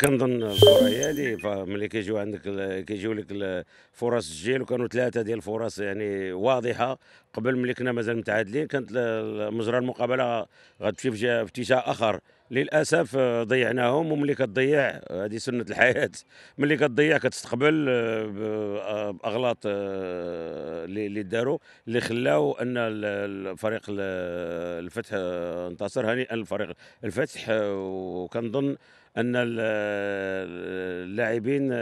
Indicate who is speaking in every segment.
Speaker 1: كنظن الكره هذه فملي كيجيو عندك كيجيو لك فرص الجيل وكانوا ثلاثه ديال الفرص يعني واضحه قبل ملي كنا مازال متعادلين كانت مجرى المقابله غتمشي في اتجاه اخر للاسف آه، ضيعناهم وملي كتضيع هذه آه، سنه الحياه ملي كتضيع كتستقبل آه، باغلاط اللي داروا اللي خلاو ان الفريق الفتح انتصر هنيئا لفريق الفتح وكنظن ان اللاعبين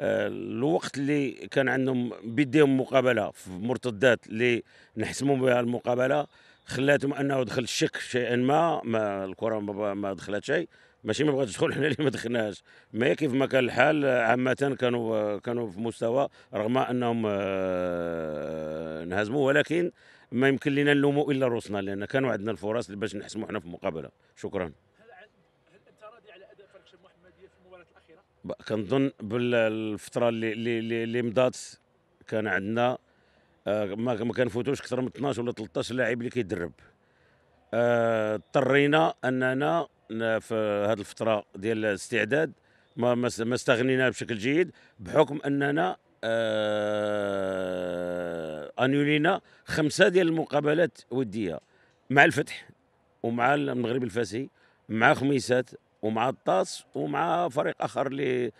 Speaker 1: الوقت اللي كان عندهم بيديهم مقابله في مرتدات اللي نحسموا بها المقابله خلاتهم انه دخل الشك شيئا ما, ما الكره ما دخلت شيء ماشي ما بغات تدخل حنا اللي ما دخلناهاش ما كيف ما كان الحال عامه كانوا كانوا في مستوى رغم انهم انهزموا آه، ولكن ما يمكن لنا نلوموا الا روسنا لان كانوا عندنا الفرص باش نحسموا حنا في المقابله شكرا كنظن بالفتره اللي اللي اللي مضات كان عندنا آه، ما كنفوتوش اكثر من 12 ولا 13 لاعب اللي كيدرب آه، اضطرينا اننا في هذه الفتره ديال الاستعداد ما ما استغنينا بشكل جيد بحكم اننا آه، انولينا خمسه ديال المقابلات وديه مع الفتح ومع المغرب الفاسي مع خميسات ومع الطاس ومع فريق اخر اللي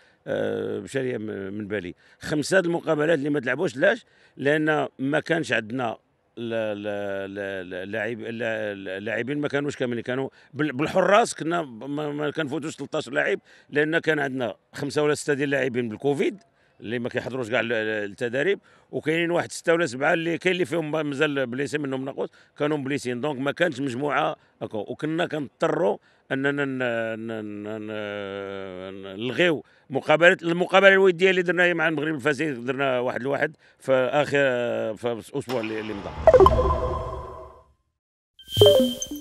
Speaker 1: مشاري آه، من بالي خمسه المقابلات اللي ما تلعبوش لاش لان ما كانش عندنا اللاعب اللاعبين ما كانوش كاملين كانوا بالحراس كنا ما كنفوتوش 13 لاعب لان كان عندنا خمسه ولا سته ديال اللاعبين بالكوفيد اللي ما كيحضروش كاع التدريب وكاينين واحد سته ولا سبعه اللي كاين اللي فيهم مازال بليسي منهم ناقوس كانوا بليسين دونك ما كانتش مجموعه أكو. وكنا كنضطروا اننا نلغيو مقابله المقابله الوديه اللي درناها مع المغرب الفاسي درنا واحد لواحد في اخر في الاسبوع اللي مضى